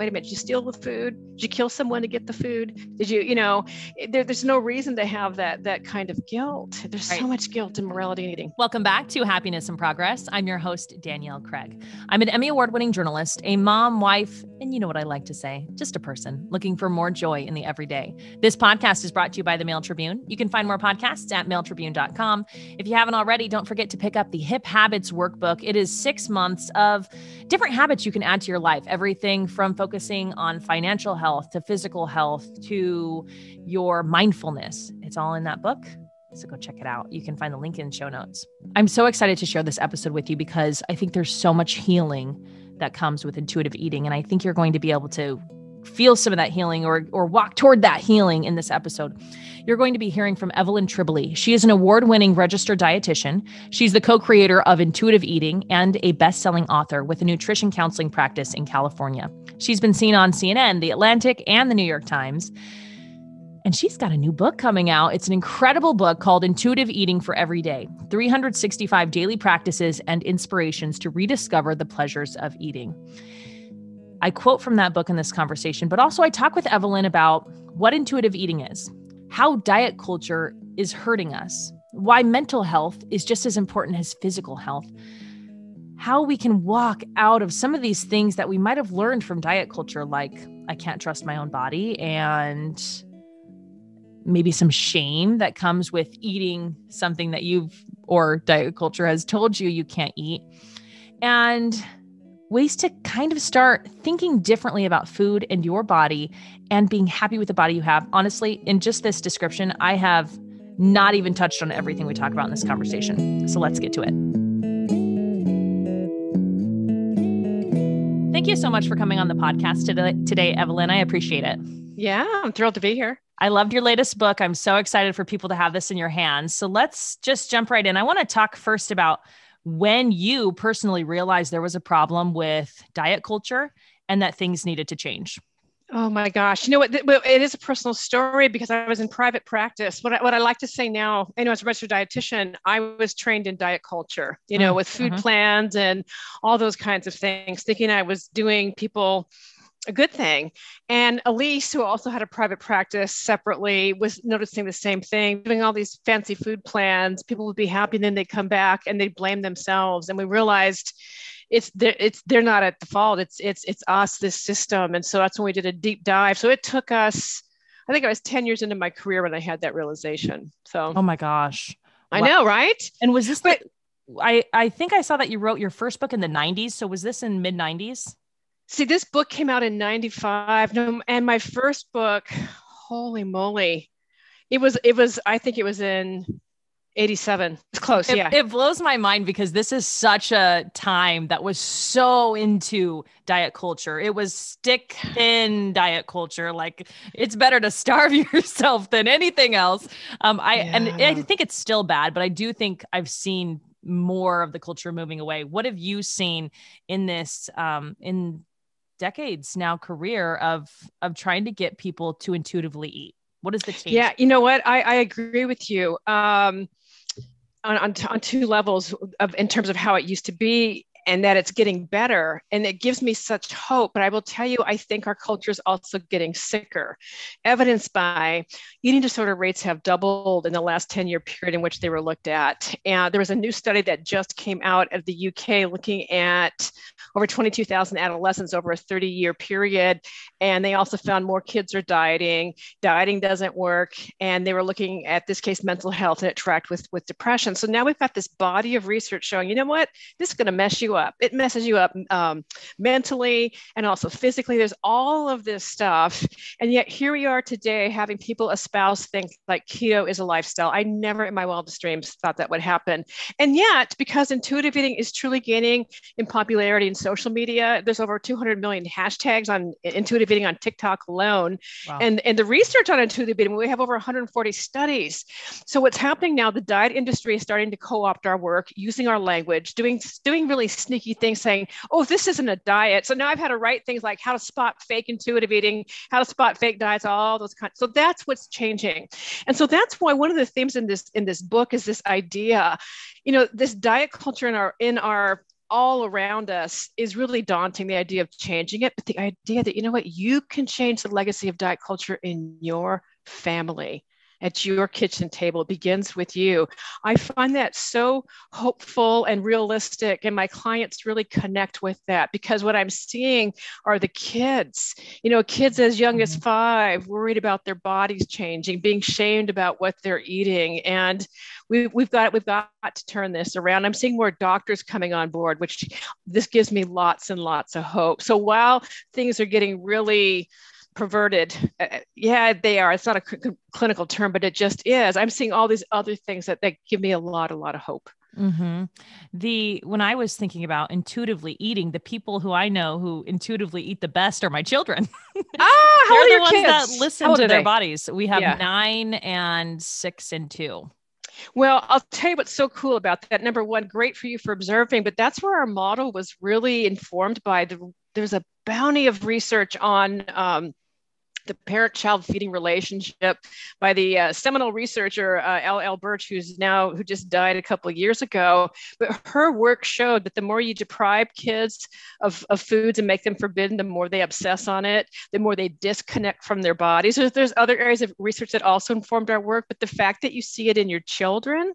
wait a minute, did you steal the food? Did you kill someone to get the food? Did you, you know, there, there's no reason to have that that kind of guilt. There's right. so much guilt and morality eating. Welcome back to Happiness and Progress. I'm your host, Danielle Craig. I'm an Emmy Award-winning journalist, a mom, wife, and you know what I like to say, just a person looking for more joy in the everyday. This podcast is brought to you by the Mail Tribune. You can find more podcasts at mailtribune.com. If you haven't already, don't forget to pick up the Hip Habits Workbook. It is six months of different habits you can add to your life, everything from focus focusing on financial health to physical health to your mindfulness. It's all in that book. So go check it out. You can find the link in show notes. I'm so excited to share this episode with you because I think there's so much healing that comes with intuitive eating. And I think you're going to be able to feel some of that healing or or walk toward that healing in this episode you're going to be hearing from Evelyn Triboli. She is an award winning registered dietitian. She's the co creator of Intuitive Eating and a best selling author with a nutrition counseling practice in California. She's been seen on CNN, The Atlantic, and The New York Times. And she's got a new book coming out. It's an incredible book called Intuitive Eating for Every Day 365 Daily Practices and Inspirations to Rediscover the Pleasures of Eating. I quote from that book in this conversation, but also I talk with Evelyn about what intuitive eating is, how diet culture is hurting us, why mental health is just as important as physical health, how we can walk out of some of these things that we might have learned from diet culture, like I can't trust my own body and maybe some shame that comes with eating something that you've or diet culture has told you you can't eat. And ways to kind of start thinking differently about food and your body and being happy with the body you have. Honestly, in just this description, I have not even touched on everything we talk about in this conversation. So let's get to it. Thank you so much for coming on the podcast today, today, Evelyn. I appreciate it. Yeah, I'm thrilled to be here. I loved your latest book. I'm so excited for people to have this in your hands. So let's just jump right in. I want to talk first about when you personally realized there was a problem with diet culture and that things needed to change? Oh my gosh. You know what? It is a personal story because I was in private practice. What I, what I like to say now, you know as a registered dietitian, I was trained in diet culture, you know, mm-hmm. with food mm-hmm. plans and all those kinds of things, thinking I was doing people a good thing. And Elise, who also had a private practice separately, was noticing the same thing, doing all these fancy food plans. People would be happy, and then they come back and they blame themselves. And we realized it's they're, it's they're not at the fault. It's it's it's us, this system. And so that's when we did a deep dive. So it took us, I think I was 10 years into my career when I had that realization. So oh my gosh. I know, right? And was this but, the, I I think I saw that you wrote your first book in the 90s. So was this in mid 90s? see this book came out in 95 and my first book holy moly it was it was i think it was in 87 it's close it, yeah it blows my mind because this is such a time that was so into diet culture it was stick thin diet culture like it's better to starve yourself than anything else um i yeah. and i think it's still bad but i do think i've seen more of the culture moving away what have you seen in this um in decades now career of of trying to get people to intuitively eat what is the change yeah you know what i i agree with you um on, on, on two levels of in terms of how it used to be and that it's getting better and it gives me such hope but i will tell you i think our culture is also getting sicker evidenced by eating disorder rates have doubled in the last 10 year period in which they were looked at and there was a new study that just came out of the uk looking at over 22000 adolescents over a 30 year period and they also found more kids are dieting dieting doesn't work and they were looking at this case mental health and it tracked with with depression so now we've got this body of research showing you know what this is going to mess you up it messes you up um, mentally and also physically there's all of this stuff and yet here we are today having people espouse things like keto is a lifestyle i never in my wildest dreams thought that would happen and yet because intuitive eating is truly gaining in popularity in social media there's over 200 million hashtags on intuitive bidding on TikTok alone. Wow. And, and the research on intuitive eating, we have over 140 studies. So what's happening now, the diet industry is starting to co-opt our work, using our language, doing, doing really sneaky things, saying, oh, this isn't a diet. So now I've had to write things like how to spot fake intuitive eating, how to spot fake diets, all those kinds. So that's what's changing. And so that's why one of the themes in this in this book is this idea, you know, this diet culture in our in our all around us is really daunting the idea of changing it but the idea that you know what you can change the legacy of diet culture in your family at your kitchen table. It begins with you. I find that so hopeful and realistic. And my clients really connect with that because what I'm seeing are the kids, you know, kids as young as mm-hmm. five, worried about their bodies changing, being shamed about what they're eating. And we, we've got we've got to turn this around. I'm seeing more doctors coming on board, which this gives me lots and lots of hope. So while things are getting really perverted. Uh, uh, yeah, they are. It's not a clinical term, but it just is. I'm seeing all these other things that, that give me a lot, a lot of hope. Mm-hmm. The when I was thinking about intuitively eating, the people who I know who intuitively eat the best are my children. ah, how They're the ones kids? that listen to their they? bodies. We have yeah. nine and six and two. Well, I'll tell you what's so cool about that. Number one, great for you for observing, but that's where our model was really informed by the. There's a bounty of research on um, the parent child feeding relationship by the uh, seminal researcher uh, L. L. Birch, who's now who just died a couple of years ago. But her work showed that the more you deprive kids of, of foods and make them forbidden, the more they obsess on it, the more they disconnect from their bodies. So there's other areas of research that also informed our work, but the fact that you see it in your children,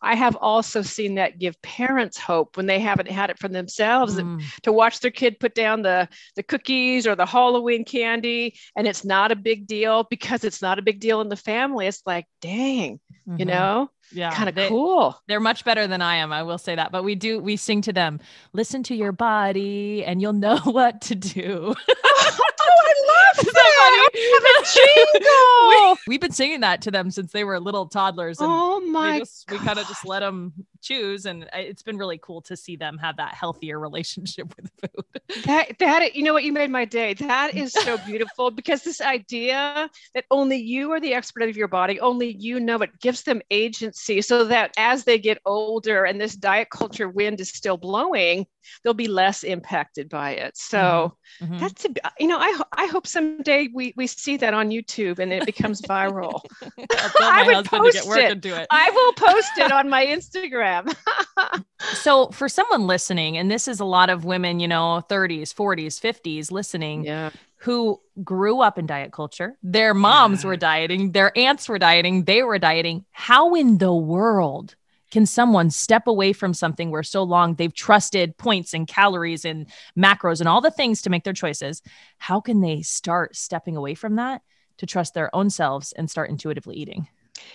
I have also seen that give parents hope when they haven't had it for themselves mm. to watch their kid put down the the cookies or the Halloween candy, and it's not not a big deal because it's not a big deal in the family, it's like, dang, mm-hmm. you know? Yeah. Kind of cool. They're much better than I am. I will say that. But we do, we sing to them, listen to your body and you'll know what to do. oh, I love that. we, have been singing that to them since they were little toddlers. oh my! we kind of just let them choose and it's been really cool to see them have that healthier relationship with food that that you know what you made my day that is so beautiful because this idea that only you are the expert of your body only you know it gives them agency so that as they get older and this diet culture wind is still blowing they'll be less impacted by it so mm-hmm. mm-hmm. that's a, you know I, I hope someday we we see that on youtube and it becomes viral i would post it. i will post it on my instagram program. so, for someone listening, and this is a lot of women, you know, 30s, 40s, 50s listening yeah. who grew up in diet culture. Their moms yeah. were dieting, their aunts were dieting, they were dieting. How in the world can someone step away from something where so long they've trusted points and calories and macros and all the things to make their choices? How can they start stepping away from that to trust their own selves and start intuitively eating?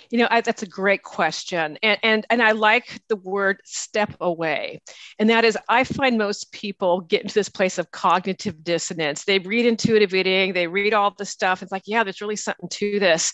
You know, I, that's a great question. And, and, and I like the word step away. And that is, I find most people get into this place of cognitive dissonance. They read intuitive eating, they read all the stuff. It's like, yeah, there's really something to this.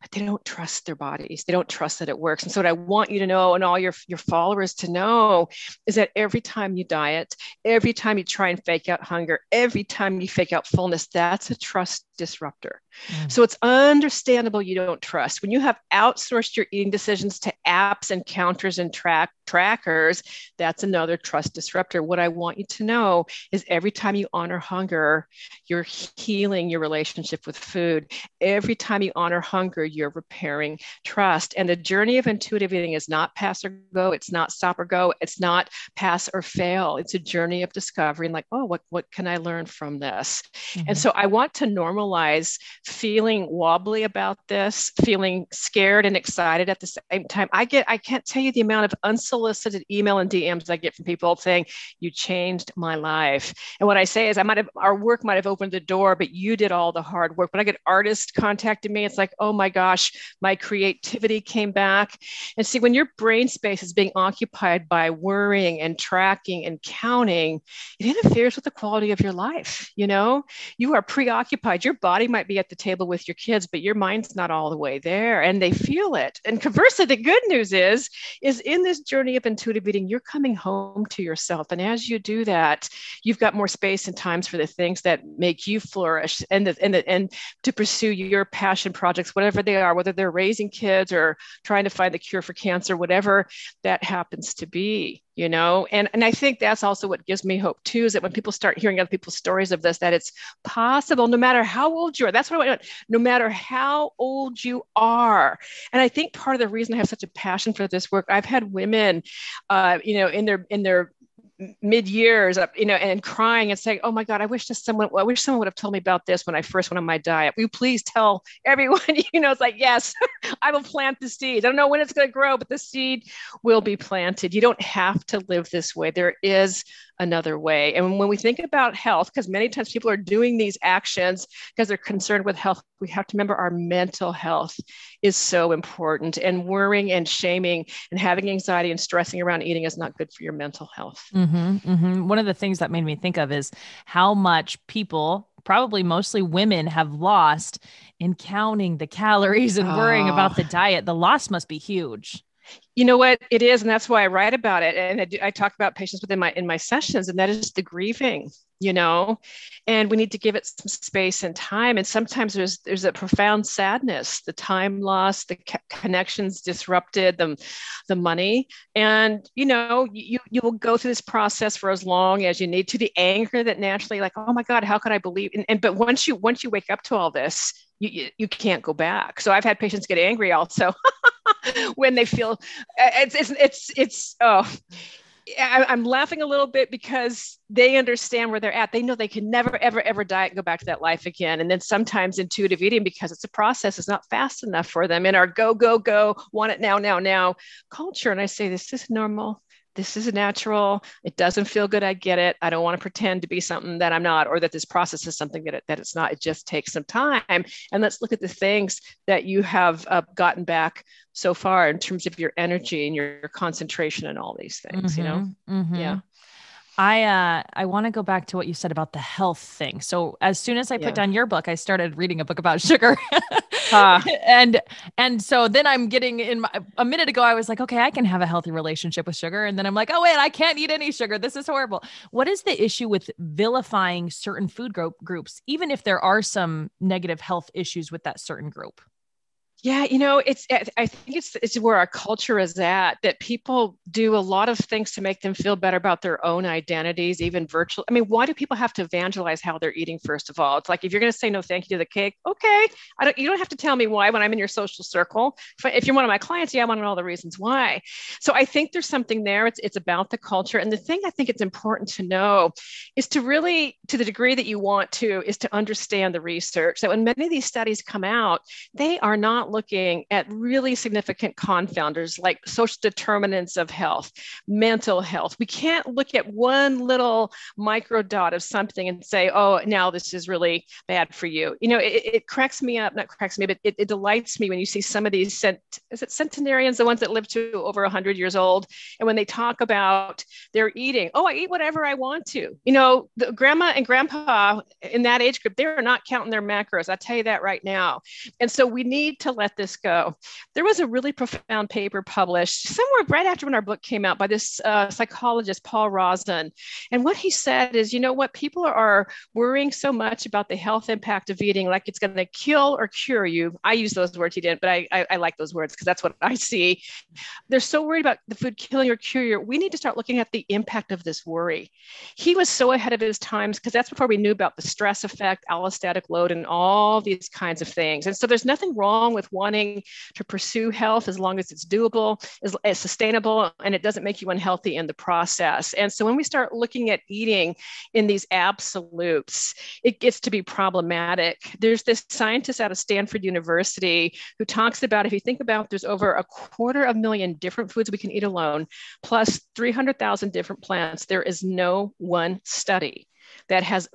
But they don't trust their bodies. They don't trust that it works. And so, what I want you to know, and all your, your followers to know, is that every time you diet, every time you try and fake out hunger, every time you fake out fullness, that's a trust disruptor. Mm. So it's understandable you don't trust. When you have outsourced your eating decisions to apps and counters and track trackers, that's another trust disruptor. What I want you to know is every time you honor hunger, you're healing your relationship with food. Every time you honor hunger, you're repairing trust. And the journey of intuitive eating is not pass or go, it's not stop or go, it's not pass or fail. It's a journey of discovery and like, oh, what what can I learn from this? Mm-hmm. And so I want to normalize normalize feeling wobbly about this, feeling scared and excited at the same time. I get, I can't tell you the amount of unsolicited email and DMs I get from people saying, You changed my life. And what I say is, I might have, our work might have opened the door, but you did all the hard work. When I get artists contacting me, it's like, Oh my gosh, my creativity came back. And see, when your brain space is being occupied by worrying and tracking and counting, it interferes with the quality of your life. You know, you are preoccupied. Your body might be at the table with your kids, but your mind's not all the way there and they feel it. And conversely, the good news is, is in this journey of intuitive eating, you're coming home to yourself. And as you do that, you've got more space and times for the things that make you flourish and, the, and, the, and to pursue your passion projects, whatever they are, whether they're raising kids or trying to find the cure for cancer, whatever that happens to be you know and and i think that's also what gives me hope too is that when people start hearing other people's stories of this that it's possible no matter how old you are that's what i want no matter how old you are and i think part of the reason i have such a passion for this work i've had women uh, you know in their in their mid years up, uh, you know, and crying and saying, "Oh my God, I wish this someone, I wish someone would have told me about this when I first went on my diet." Will you please tell everyone? you know, it's like, yes, I will plant the seed. I don't know when it's going to grow, but the seed will be planted. You don't have to live this way. There is another way. And when we think about health, because many times people are doing these actions because they're concerned with health, we have to remember our mental health is so important. And worrying and shaming and having anxiety and stressing around eating is not good for your mental health. Mm-hmm, mm-hmm. One of the things that made me think of is how much people, probably mostly women, have lost in counting the calories and worrying oh. about the ah. diet. The loss must be huge you know what it is and that's why i write about it and i, do, I talk about patients within my in my sessions and that is the grieving you know and we need to give it some space and time and sometimes there's there's a profound sadness the time lost the ca- connections disrupted the, the money and you know you you will go through this process for as long as you need to the anger that naturally like oh my god how could i believe and, and but once you once you wake up to all this you, you, you can't go back so i've had patients get angry also when they feel uh, it's it's it's it's oh I'm laughing a little bit because they understand where they're at. They know they can never, ever, ever diet and go back to that life again. And then sometimes intuitive eating, because it's a process, is not fast enough for them in our go, go, go, want it now, now, now culture. And I say, this is normal this is natural. It doesn't feel good. I get it. I don't want to pretend to be something that I'm not, or that this process is something that, it, that it's not. It just takes some time. And let's look at the things that you have uh, gotten back so far in terms of your energy and your concentration and all these things, mm-hmm, you know? Mm-hmm, mm-hmm. Yeah. I uh, I want to go back to what you said about the health thing. So as soon as I yeah. put down your book, I started reading a book about sugar. and and so then I'm getting in my, a minute ago I was like okay I can have a healthy relationship with sugar and then I'm like oh wait I can't eat any sugar this is horrible what is the issue with vilifying certain food group groups even if there are some negative health issues with that certain group yeah, you know, it's I think it's it's where our culture is at that people do a lot of things to make them feel better about their own identities, even virtual. I mean, why do people have to evangelize how they're eating first of all? It's like if you're going to say no thank you to the cake, okay, I don't you don't have to tell me why when I'm in your social circle. If, if you're one of my clients, yeah, I want to know all the reasons why. So I think there's something there. It's it's about the culture. And the thing I think it's important to know is to really to the degree that you want to is to understand the research. That when many of these studies come out, they are not looking at really significant confounders like social determinants of health, mental health. We can't look at one little micro dot of something and say, oh, now this is really bad for you. You know, it, it cracks me up, not cracks me, but it, it, delights me when you see some of these, cent- is it centenarians, the ones that live to over 100 years old? And when they talk about their eating, oh, I eat whatever I want to. You know, the grandma and grandpa in that age group, they're not counting their macros. I tell you that right now. And so we need to let this go. There was a really profound paper published somewhere right after when our book came out by this uh, psychologist, Paul Rosin. And what he said is, you know what, people are worrying so much about the health impact of eating, like it's going to kill or cure you. I use those words he didn't, but I, I, I like those words because that's what I see. They're so worried about the food killing or cure you. We need to start looking at the impact of this worry. He was so ahead of his times because that's before we knew about the stress effect, allostatic load, and all these kinds of things. And so there's nothing wrong with with wanting to pursue health as long as it's doable, as, as sustainable, and it doesn't make you unhealthy in the process. And so when we start looking at eating in these absolutes, it gets to be problematic. There's this scientist out of Stanford University who talks about if you think about there's over a quarter of a million different foods we can eat alone, plus 300,000 different plants, there is no one study that has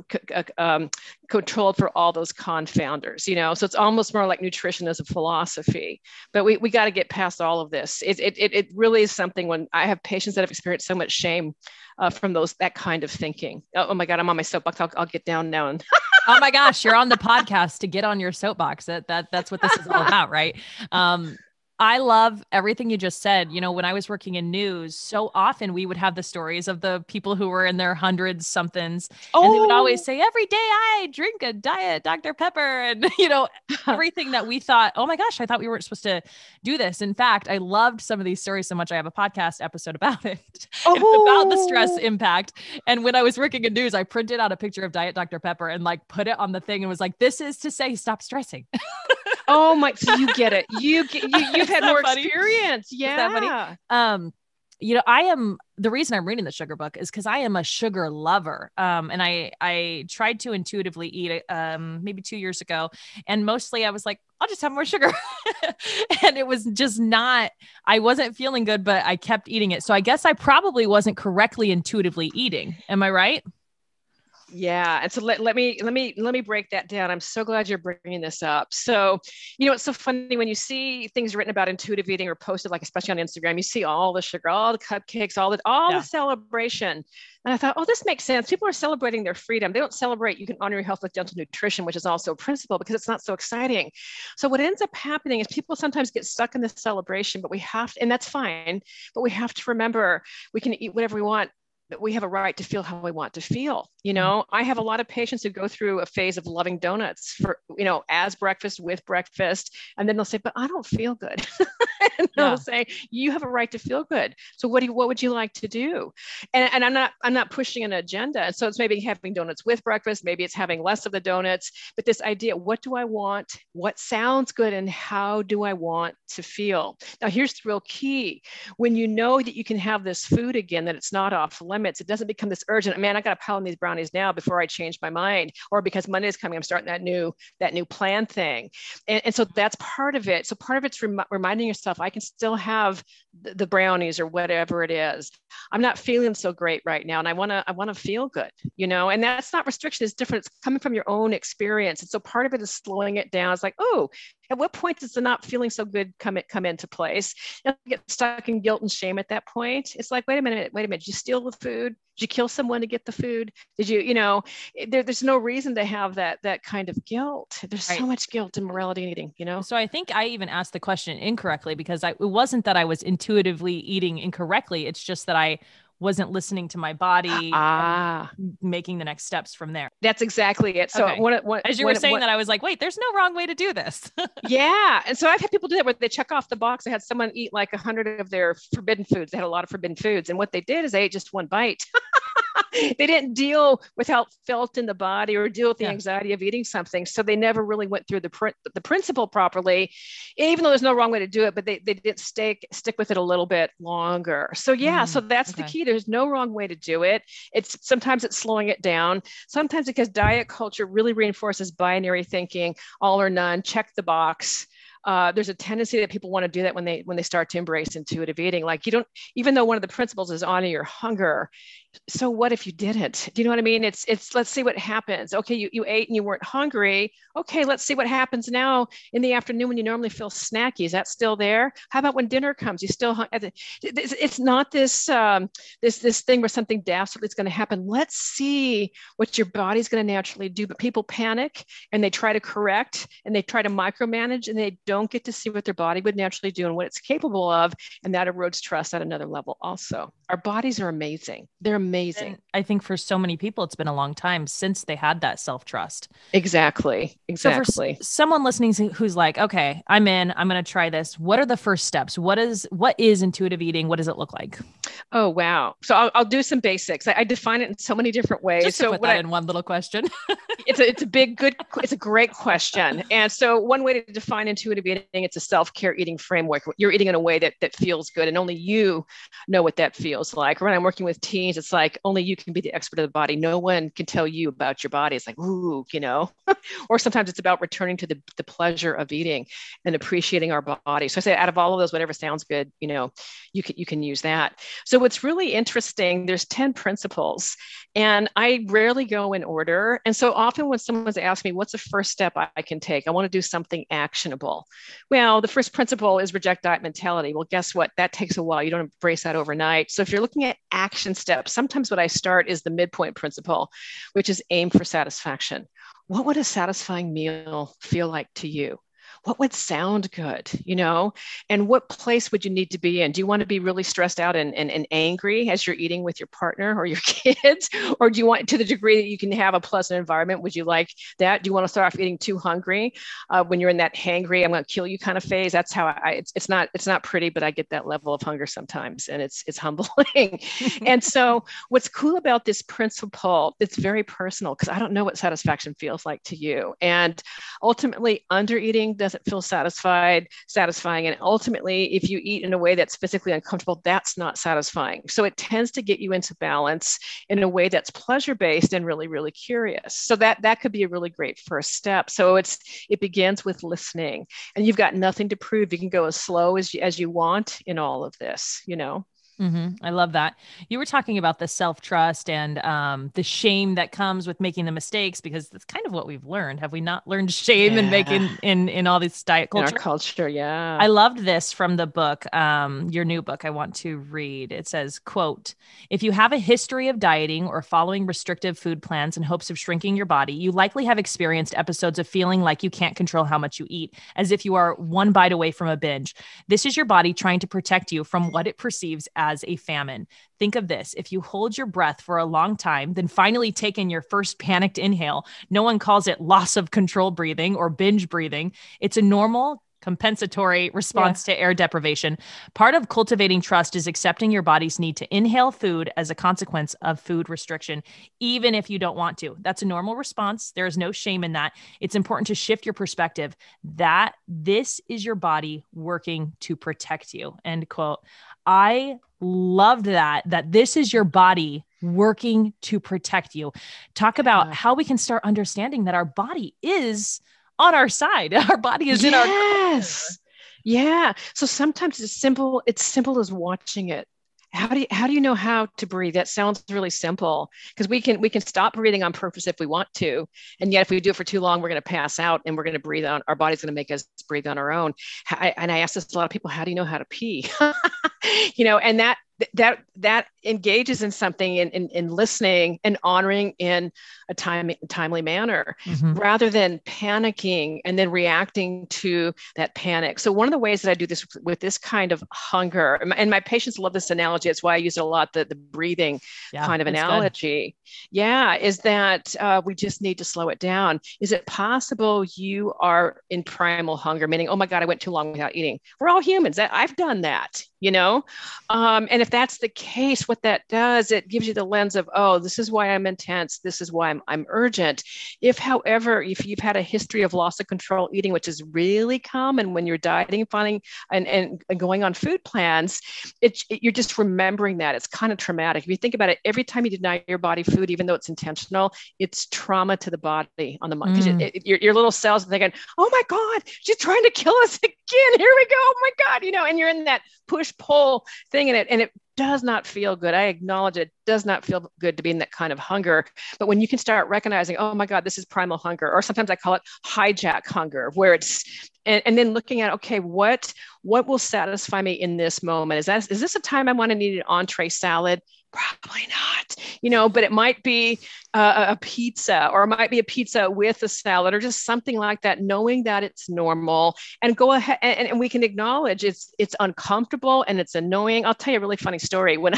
um, controlled for all those confounders, you know? So it's almost more like nutrition as a philosophy, but we, we got to get past all of this. It, it, it really is something when I have patients that have experienced so much shame uh, from those, that kind of thinking. Oh, oh, my God, I'm on my soapbox. I'll, I'll get down now. And oh my gosh, you're on the podcast to get on your soapbox. That, that that's what this is all about. Right. Um, I love everything you just said. You know, when I was working in news, so often we would have the stories of the people who were in their hundreds somethings. Oh. And they would always oh. say, Every day I drink a diet Dr. Pepper. And, you know, everything that we thought, oh my gosh, I thought we weren't supposed to do this. In fact, I loved some of these stories so much. I have a podcast episode about it. Oh. It's about the stress oh. impact. And when I was working in news, I printed out a picture of Diet Dr. Pepper and like put it on the thing and was like, This is to say, stop stressing oh my! So you get it. You get, you you've had more funny? experience. Yeah. Um, you know, I am the reason I'm reading the sugar book is because I am a sugar lover. Um, and I I tried to intuitively eat um maybe two years ago, and mostly I was like, I'll just have more sugar, and it was just not. I wasn't feeling good, but I kept eating it. So I guess I probably wasn't correctly intuitively eating. Am I right? Yeah, and so let, let me let me let me break that down. I'm so glad you're bringing this up. So, you know, it's so funny when you see things written about intuitive eating or posted, like especially on Instagram, you see all the sugar, all the cupcakes, all the all yeah. the celebration. And I thought, oh, this makes sense. People are celebrating their freedom. They don't celebrate you can honor your health with gentle nutrition, which is also a principle because it's not so exciting. So what ends up happening is people sometimes get stuck in the celebration, but we have to, and that's fine, but we have to remember we can eat whatever we want we have a right to feel how we want to feel. You mm-hmm. know, I have a lot of patients who go through a phase of loving donuts for, you know, as breakfast with breakfast. And then they'll say, but I don't feel good. and yeah. they'll say, you have a right to feel good. So what do you, what would you like to do? And, and I'm not, I'm not pushing an agenda. so it's maybe having donuts with breakfast. Maybe it's having less of the donuts, but this idea, what do I want? What sounds good? And how do I want to feel? Now here's the real key. When you know that you can have this food again, that it's not off limits, limits. It doesn't become this urgent, man, I got to pile on these brownies now before I change my mind, or because Monday is coming, I'm starting that new that new plan thing. And, and so that's part of it. So part of it's rem- reminding yourself, I can still have th- the brownies or whatever it is. I'm not feeling so great right now, and I want to I want to feel good, you know. And that's not restriction; it's different. It's coming from your own experience. And so part of it is slowing it down. It's like, oh, at what point does the not feeling so good come come into place? And get stuck in guilt and shame at that point. It's like, wait a minute, wait a minute. Did you steal the food? Did you kill someone to get the food? Did you, you know, there, there's no reason to have that that kind of guilt. There's right. so much guilt and morality in eating, you know. So I think I even asked the question incorrectly because I, it wasn't that I was intuitively eating incorrectly. It's just that I wasn't listening to my body ah. making the next steps from there. That's exactly it. So okay. what, what, as you were saying that, I was like, wait, there's no wrong way to do this. yeah. And so I've had people do that where they check off the box. I had someone eat like a hundred of their forbidden foods. They had a lot of forbidden foods. And what they did is they ate just one bite. they didn't deal with how it felt in the body or deal with the yeah. anxiety of eating something. So they never really went through the pr- the principle properly, even though there's no wrong way to do it, but they, they didn't stick, stick with it a little bit longer. So yeah, mm, so that's okay. the key. There's no wrong way to do it. It's sometimes it's slowing it down. Sometimes because diet culture really reinforces binary thinking, all or none, check the box. Uh, there's a tendency that people want to do that when they when they start to embrace intuitive eating like you don't even though one of the principles is honor your hunger so what if you didn't do you know what i mean it's it's let's see what happens okay you, you ate and you weren't hungry okay let's see what happens now in the afternoon when you normally feel snacky is that still there how about when dinner comes you still hung- it's, not this um, this this thing where something dastardly is going to happen let's see what your body's going to naturally do but people panic and they try to correct and they try to micromanage and they don't get to see what their body would naturally do and what it's capable of and that erodes trust at another level also our bodies are amazing they're amazing. And I think for so many people, it's been a long time since they had that self trust. Exactly. Exactly. So for someone listening who's like, okay, I'm in, I'm going to try this. What are the first steps? What is, what is intuitive eating? What does it look like? Oh wow! So I'll, I'll do some basics. I, I, define it in so many different ways. Just to so put that I, in one little question. it's a, it's a big good. It's a great question. And so one way to define intuitive eating, it's a self care eating framework. You're eating in a way that that feels good, and only you know what that feels like. When I'm working with teens, it's like only you can be the expert of the body. No one can tell you about your body. It's like ooh, you know. or sometimes it's about returning to the the pleasure of eating and appreciating our body. So I say out of all of those, whatever sounds good, you know, you can you can use that. So what's really interesting. There's 10 principles, and I rarely go in order. And so often when someone's asked me, what's the first step I can take? I want to do something actionable. Well, the first principle is reject diet mentality. Well, guess what? That takes a while. You don't embrace that overnight. So if you're looking at action steps, sometimes what I start is the midpoint principle, which is aim for satisfaction. What would a satisfying meal feel like to you? what would sound good, you know? And what place would you need to be in? Do you want to be really stressed out and, and, and angry as you're eating with your partner or your kids? or do you want, to the degree that you can have a pleasant environment, would you like that? Do you want to start off eating too hungry uh, when you're in that hangry, I'm going to kill you kind of phase? That's how I, it's, it's not, it's not pretty, but I get that level of hunger sometimes and it's, it's humbling. and so what's cool about this principle, it's very personal because I don't know what satisfaction feels like to you. And ultimately under eating does doesn't feel satisfied satisfying and ultimately if you eat in a way that's physically uncomfortable that's not satisfying so it tends to get you into balance in a way that's pleasure based and really really curious so that that could be a really great first step so it's it begins with listening and you've got nothing to prove you can go as slow as you, as you want in all of this you know Mm-hmm. I love that. You were talking about the self trust and um, the shame that comes with making the mistakes because that's kind of what we've learned. Have we not learned shame yeah. in making in in all this diet culture? In our culture, yeah. I loved this from the book, um, your new book. I want to read. It says, "quote If you have a history of dieting or following restrictive food plans in hopes of shrinking your body, you likely have experienced episodes of feeling like you can't control how much you eat, as if you are one bite away from a binge. This is your body trying to protect you from what it perceives as." as a famine. Think of this if you hold your breath for a long time, then finally take in your first panicked inhale, no one calls it loss of control breathing or binge breathing. It's a normal, compensatory response yeah. to air deprivation. Part of cultivating trust is accepting your body's need to inhale food as a consequence of food restriction, even if you don't want to. That's a normal response. There is no shame in that. It's important to shift your perspective that this is your body working to protect you. End quote. I loved that, that this is your body working to protect you. Talk about yeah. how we can start understanding that our body is on our side. Our body is yes. in our yes. Yeah. So sometimes it's simple. It's simple as watching it. How do you how do you know how to breathe? That sounds really simple because we can we can stop breathing on purpose if we want to, and yet if we do it for too long, we're going to pass out and we're going to breathe on. Our body's going to make us breathe on our own. I, and I ask this a lot of people: How do you know how to pee? you know, and that that that engages in something in, in, in, listening and honoring in a time, timely manner mm-hmm. rather than panicking and then reacting to that panic so one of the ways that i do this with this kind of hunger and my, and my patients love this analogy it's why i use it a lot the, the breathing yeah, kind of analogy good. yeah is that uh, we just need to slow it down is it possible you are in primal hunger meaning oh my god i went too long without eating we're all humans i've done that you know um, and if that's the case what that does it gives you the lens of oh this is why i'm intense this is why i'm, I'm urgent if however if you've had a history of loss of control eating which is really common when you're dieting finding and, and, going on food plans it, it, you're just remembering that it's kind of traumatic if you think about it every time you deny your body food even though it's intentional it's trauma to the body on the mind because mm. your, your little cells are thinking oh my god she's trying to kill us again here we go oh my god you know and you're in that push pull thing in it and it does not feel good. I acknowledge it does not feel good to be in that kind of hunger. But when you can start recognizing, oh my God, this is primal hunger, or sometimes I call it hijack hunger, where it's and, and then looking at okay, what what will satisfy me in this moment? Is that is this a time I want to need an entree salad? Probably not, you know, but it might be uh, a pizza or it might be a pizza with a salad or just something like that knowing that it's normal and go ahead and, and we can acknowledge it's it's uncomfortable and it's annoying i'll tell you a really funny story when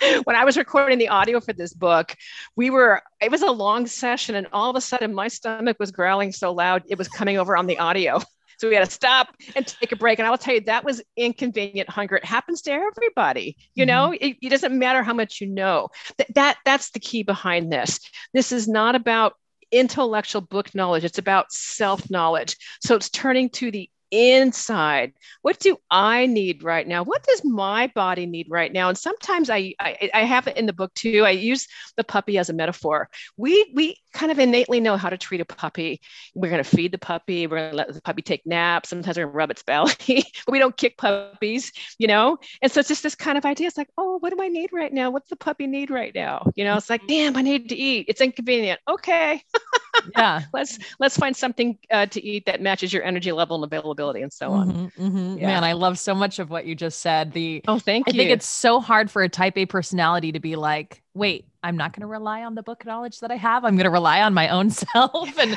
when I was recording the audio for this book, we were, it was a long session, and all of a sudden my stomach was growling so loud it was coming over on the audio. So we had to stop and take a break. And I will tell you, that was inconvenient hunger. It happens to everybody. You mm-hmm. know, it, it, doesn't matter how much you know. Th- that that's the key behind this. This is not about intellectual book knowledge. It's about self knowledge. So it's turning to the inside what do i need right now what does my body need right now and sometimes i i, I have it in the book too i use the puppy as a metaphor we we kind of innately know how to treat a puppy we're going to feed the puppy we're going to let the puppy take naps sometimes we're going to rub its belly but we don't kick puppies you know and so it's just this kind of idea it's like oh what do i need right now what's the puppy need right now you know it's like damn i need to eat it's inconvenient okay yeah let's let's find something uh, to eat that matches your energy level and availability availability and so on. Mm-hmm, mm-hmm. Yeah. Man, I love so much of what you just said. The oh, thank I you. I think it's so hard for a type A personality to be like, wait, I'm not going to rely on the book knowledge that I have. I'm going to rely on my own self. And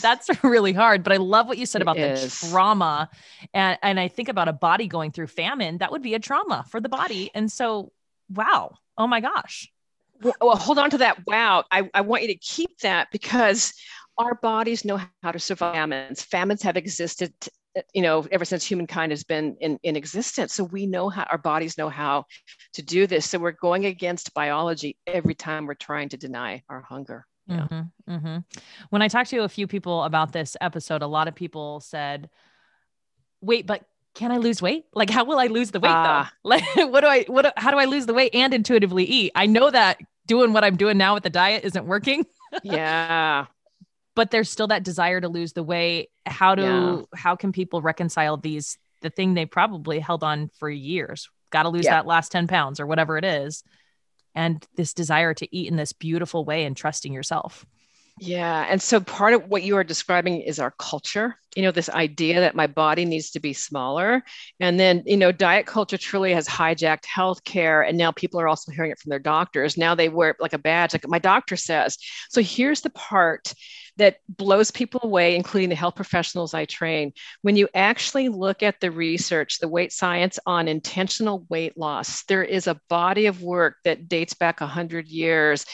that's really hard. But I love what you said about it the is. trauma. And, and I think about a body going through famine, that would be a trauma for the body. And so, wow. Oh my gosh. Well, well hold on to that. Wow. I, I want you to keep that because our bodies know how to survive famines. Famines have existed you know, ever since humankind has been in, in existence. So we know how our bodies know how to do this. So we're going against biology every time we're trying to deny our hunger. Yeah. Mm-hmm, mm-hmm. When I talked to a few people about this episode, a lot of people said, "Wait, but can I lose weight? Like, how will I lose the weight uh, though? Ah. Like, what do I? What? how do I lose the weight and intuitively eat? I know that doing what I'm doing now with the diet isn't working. yeah, but there's still that desire to lose the weight. How do yeah. how can people reconcile these the thing they probably held on for years? Got to lose yeah. that last 10 pounds or whatever it is. And this desire to eat in this beautiful way and trusting yourself. Yeah. And so part of what you are describing is our culture, you know, this idea that my body needs to be smaller. And then, you know, diet culture truly has hijacked healthcare. And now people are also hearing it from their doctors. Now they wear like a badge, like my doctor says. So here's the part that blows people away, including the health professionals I train. When you actually look at the research, the weight science on intentional weight loss, there is a body of work that dates back 100 years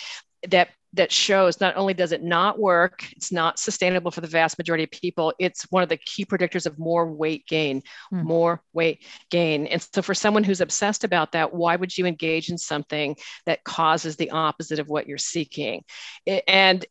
that that shows not only does it not work, it's not sustainable for the vast majority of people, it's one of the key predictors of more weight gain, mm. more weight gain. And so, for someone who's obsessed about that, why would you engage in something that causes the opposite of what you're seeking? And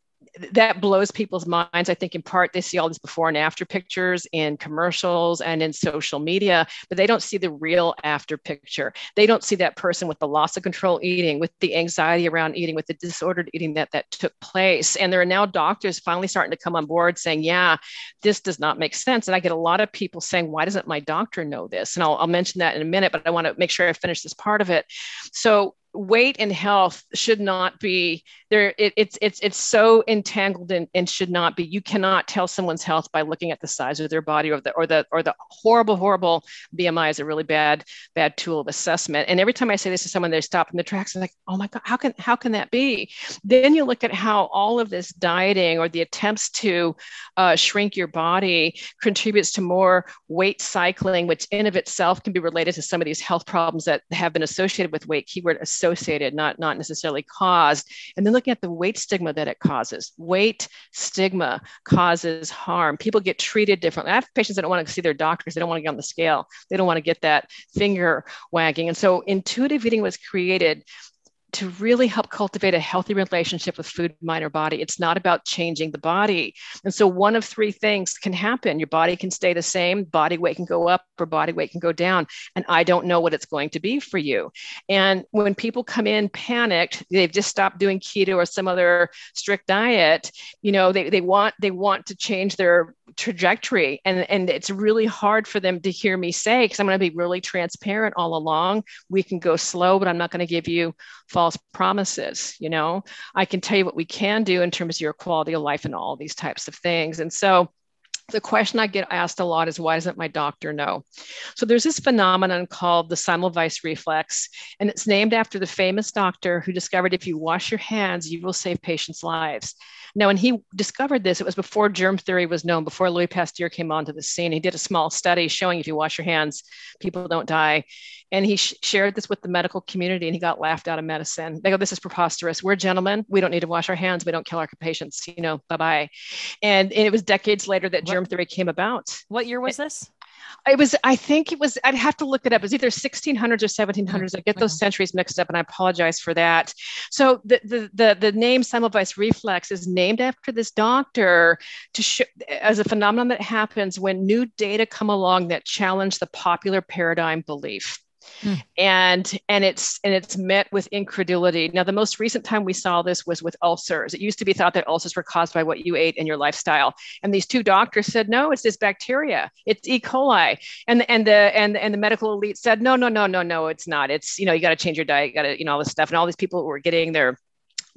that blows people's minds. I think in part they see all these before and after pictures in commercials and in social media, but they don't see the real after picture. They don't see that person with the loss of control eating, with the anxiety around eating, with the disordered eating that that took place. And there are now doctors finally starting to come on board saying, yeah, this does not make sense. And I get a lot of people saying, why doesn't my doctor know this? And I'll, I'll mention that in a minute, but I want to make sure I finish this part of it. So weight and health should not be there it, it's it's it's so entangled and, and should not be you cannot tell someone's health by looking at the size of their body or the or the or the horrible horrible bmi is a really bad bad tool of assessment and every time i say this to someone they stop in the tracks and like oh my god how can how can that be then you look at how all of this dieting or the attempts to uh, shrink your body contributes to more weight cycling which in of itself can be related to some of these health problems that have been associated with weight keyword associated associated, not, not necessarily caused. And then looking at the weight stigma that it causes. Weight stigma causes harm. People get treated differently. I have patients that don't want to see their doctors, they don't want to get on the scale, they don't want to get that finger wagging. And so intuitive eating was created to really help cultivate a healthy relationship with food, mind, or body. It's not about changing the body. And so, one of three things can happen your body can stay the same, body weight can go up, or body weight can go down. And I don't know what it's going to be for you. And when people come in panicked, they've just stopped doing keto or some other strict diet, you know, they, they want they want to change their trajectory. And, and it's really hard for them to hear me say, because I'm going to be really transparent all along. We can go slow, but I'm not going to give you false false promises you know i can tell you what we can do in terms of your quality of life and all these types of things and so the question I get asked a lot is why doesn't my doctor know? So there's this phenomenon called the Semmelweis reflex, and it's named after the famous doctor who discovered if you wash your hands, you will save patients' lives. Now, when he discovered this, it was before germ theory was known, before Louis Pasteur came onto the scene. He did a small study showing if you wash your hands, people don't die. And he sh- shared this with the medical community and he got laughed out of medicine. They go, This is preposterous. We're gentlemen. We don't need to wash our hands. We don't kill our patients. You know, bye bye. And, and, it was decades later that germ what, theory came about. What year was this? It was, I think it was, I'd have to look it up. It was either 1600s or 1700s. Mm-hmm. I get those mm-hmm. centuries mixed up and I apologize for that. So the, the, the, the name Semmelweis reflex is named after this doctor to show as a phenomenon that happens when new data come along that challenge the popular paradigm belief. Mm. And and it's and it's met with incredulity. Now, the most recent time we saw this was with ulcers. It used to be thought that ulcers were caused by what you ate and your lifestyle. And these two doctors said, no, it's this bacteria. It's E. coli. And and the and and the medical elite said, no, no, no, no, no, it's not. It's you know you got to change your diet. You got to you know all this stuff. And all these people were getting their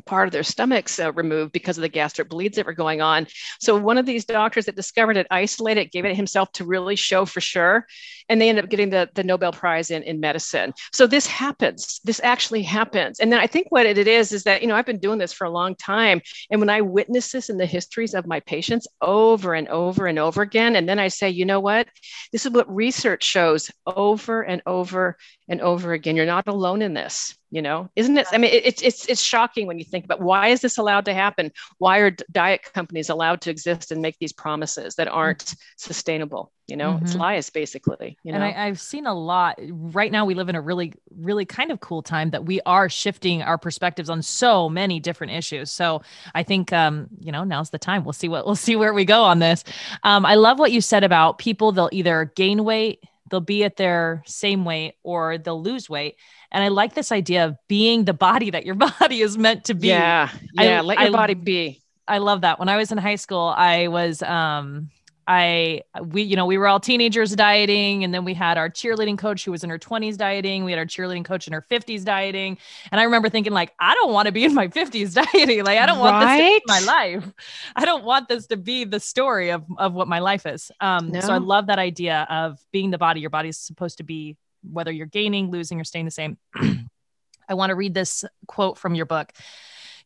part of their stomachs uh, removed because of the gastric bleeds that were going on. So one of these doctors that discovered it isolated it, gave it himself to really show for sure and they end up getting the, the Nobel Prize in, in medicine. So this happens. This actually happens. And then I think what it is is that, you know, I've been doing this for a long time. And when I witness this in the histories of my patients over and over and over again, and then I say, you know what? This is what research shows over and over and over again. You're not alone in this you know isn't it i mean it, it's it's shocking when you think about why is this allowed to happen why are diet companies allowed to exist and make these promises that aren't sustainable you know mm-hmm. it's lies basically you know and I, i've seen a lot right now we live in a really really kind of cool time that we are shifting our perspectives on so many different issues so i think um you know now's the time we'll see what we'll see where we go on this um i love what you said about people they'll either gain weight they'll be at their same weight or they'll lose weight. And I like this idea of being the body that your body is meant to be. Yeah. Yeah. I, let your I, body be. I love that. When I was in high school, I was um I we you know we were all teenagers dieting and then we had our cheerleading coach who was in her 20s dieting we had our cheerleading coach in her 50s dieting and I remember thinking like I don't want to be in my 50s dieting like I don't want right? this to be my life I don't want this to be the story of of what my life is um no. so I love that idea of being the body your body is supposed to be whether you're gaining losing or staying the same I want to read this quote from your book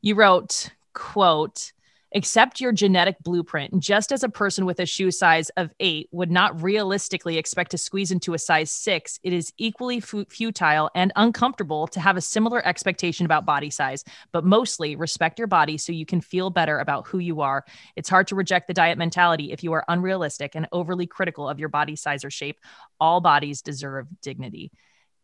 you wrote quote Accept your genetic blueprint. Just as a person with a shoe size of eight would not realistically expect to squeeze into a size six, it is equally futile and uncomfortable to have a similar expectation about body size. But mostly respect your body so you can feel better about who you are. It's hard to reject the diet mentality if you are unrealistic and overly critical of your body size or shape. All bodies deserve dignity.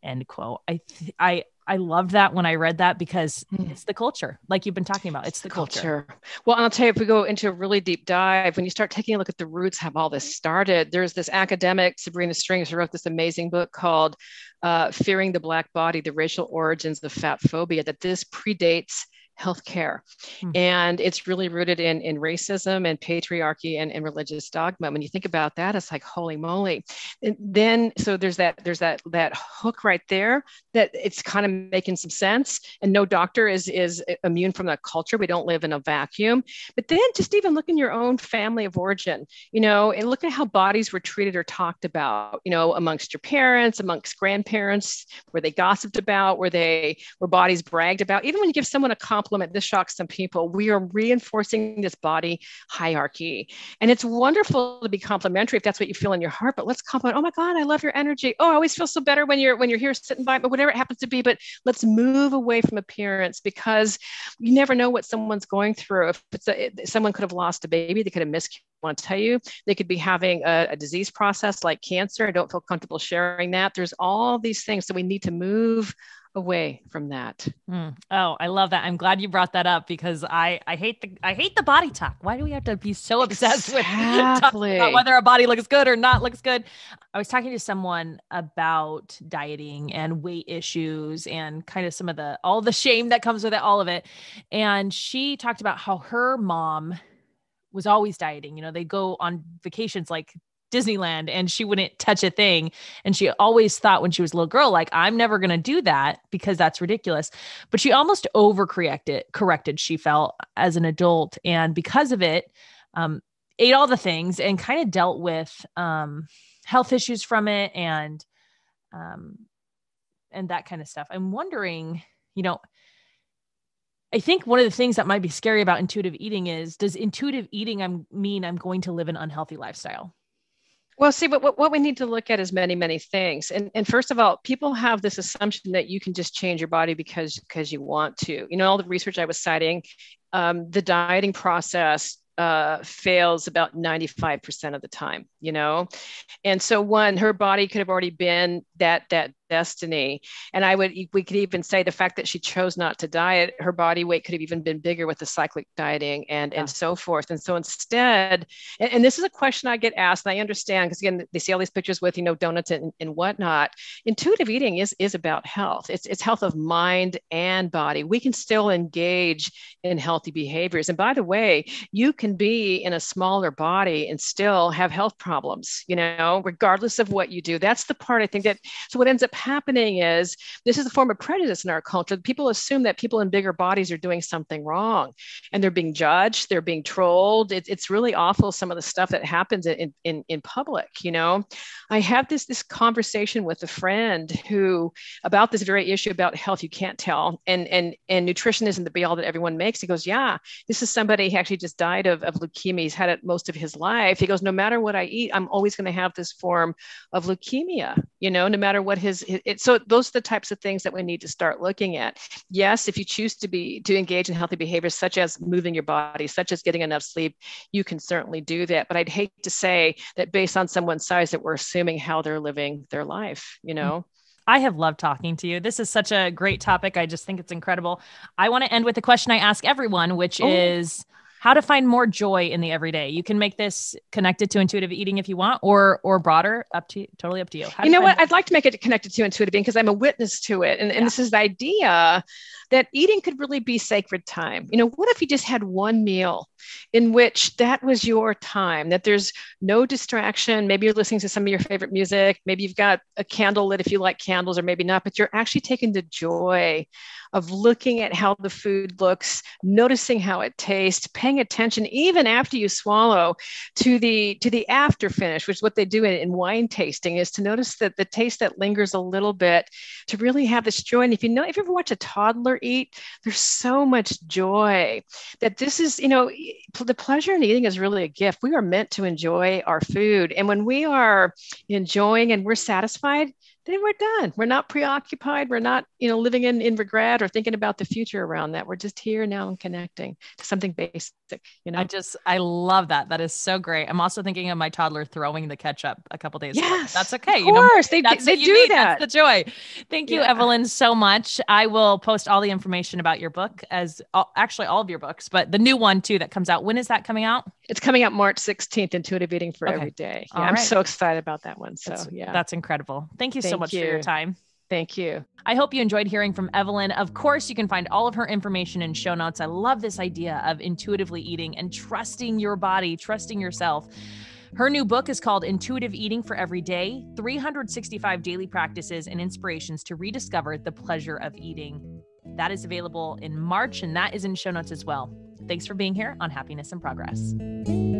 End quote. I, th- I, I loved that when I read that because mm. it's the culture, like you've been talking about. It's the culture. culture. Well, and I'll tell you, if we go into a really deep dive, when you start taking a look at the roots, how all this started, there's this academic, Sabrina Strings, who wrote this amazing book called uh, Fearing the Black Body The Racial Origins of Fat Phobia, that this predates healthcare. Mm. And it's really rooted in, in racism and patriarchy and, and religious dogma. When you think about that, it's like, holy moly. And then, so there's that, there's that, that hook right there that it's kind of making some sense. And no doctor is, is immune from that culture. We don't live in a vacuum, but then just even look in your own family of origin, you know, and look at how bodies were treated or talked about, you know, amongst your parents, amongst grandparents, where they gossiped about, where they, where bodies bragged about, even when you give someone a compliment this shocks some people. We are reinforcing this body hierarchy. And it's wonderful to be complimentary if that's what you feel in your heart, but let's compliment, oh my God, I love your energy. Oh, I always feel so better when you're when you're here sitting by, but whatever it happens to be. But let's move away from appearance because you never know what someone's going through. If it's a, someone could have lost a baby, they could have miscarried. want to tell you, they could be having a, a disease process like cancer. I don't feel comfortable sharing that. There's all these things. So we need to move away from that. Mm. Oh, I love that. I'm glad you brought that up because I I hate the I hate the body talk. Why do we have to be so obsessed exactly. with whether a body looks good or not looks good? I was talking to someone about dieting and weight issues and kind of some of the all the shame that comes with it, all of it. And she talked about how her mom was always dieting. You know, they go on vacations like Disneyland and she wouldn't touch a thing. And she always thought when she was a little girl, like, I'm never going to do that because that's ridiculous. But she almost overcorrected, corrected, she felt as an adult. And because of it, um, ate all the things and kind of dealt with um, health issues from it and, um, and that kind of stuff. I'm wondering, you know, I think one of the things that might be scary about intuitive eating is does intuitive eating I'm, mean I'm going to live an unhealthy lifestyle? Well, see, what, what we need to look at is many, many things. And, and first of all, people have this assumption that you can just change your body because, because you want to. You know, all the research I was citing, um, the dieting process uh, fails about 95% of the time, you know? And so, one, her body could have already been that that destiny and i would we could even say the fact that she chose not to diet her body weight could have even been bigger with the cyclic dieting and yeah. and so forth and so instead and, and, this is a question i get asked and i understand because again they see all these pictures with you know donuts and, and whatnot intuitive eating is is about health it's it's health of mind and body we can still engage in healthy behaviors and by the way you can be in a smaller body and still have health problems you know regardless of what you do that's the part i think that so what ends up happening is this is a form of prejudice in our culture. People assume that people in bigger bodies are doing something wrong and they're being judged, they're being trolled. It, it's really awful some of the stuff that happens in, in, in public, you know. I have this this conversation with a friend who about this very issue about health you can't tell and and and nutrition isn't the be all that everyone makes. He goes, Yeah, this is somebody who actually just died of, of leukemia. He's had it most of his life. He goes, No matter what I eat, I'm always going to have this form of leukemia, you know, no matter what his, it, so those are the types of things that we need to start looking at yes if you choose to be to engage in healthy behaviors such as moving your body such as getting enough sleep you can certainly do that but i'd hate to say that based on someone's size that we're assuming how they're living their life you mm. know mm-hmm. I have loved talking to you. This is such a great topic. I just think it's incredible. I want to end with a question I ask everyone, which oh. is how to find more joy in the everyday. You can make this connected to intuitive eating if you want, or or broader. Up to totally up to you. How you know what? I'd like to make it connected to intuitive eating because I'm a witness to it, and, and yeah. this is the idea that eating could really be sacred time. You know, what if you just had one meal in which that was your time? That there's no distraction. Maybe you're listening to some of your favorite music. Maybe you've got a candle lit if you like candles, or maybe not. But you're actually taking the joy of looking at how the food looks, noticing how it tastes. Paying paying attention even after you swallow to the to the after finish, which is what they do in, in wine tasting, is to notice that the taste that lingers a little bit to really have this joy. And if you know, if you ever watch a toddler eat, there's so much joy that this is, you know, the pleasure in eating is really a gift. We are meant to enjoy our food. And when we are enjoying and we're satisfied, then we're done. We're not preoccupied. We're not, you know, living in, in regret or thinking about the future around that. We're just here now and connecting to something basic you know i just i love that that is so great i'm also thinking of my toddler throwing the ketchup a couple days yes, ago. that's okay of you course know, they, they do need. that that's the joy thank you yeah. evelyn so much i will post all the information about your book as actually all of your books but the new one too that comes out when is that coming out it's coming out march 16th intuitive eating for okay. every day yeah, i'm right. so excited about that one so that's, yeah that's incredible thank you thank so much you. for your time Thank you. I hope you enjoyed hearing from Evelyn. Of course, you can find all of her information in show notes. I love this idea of intuitively eating and trusting your body, trusting yourself. Her new book is called Intuitive Eating for Every Day 365 Daily Practices and Inspirations to Rediscover the Pleasure of Eating. That is available in March, and that is in show notes as well. Thanks for being here on Happiness and Progress.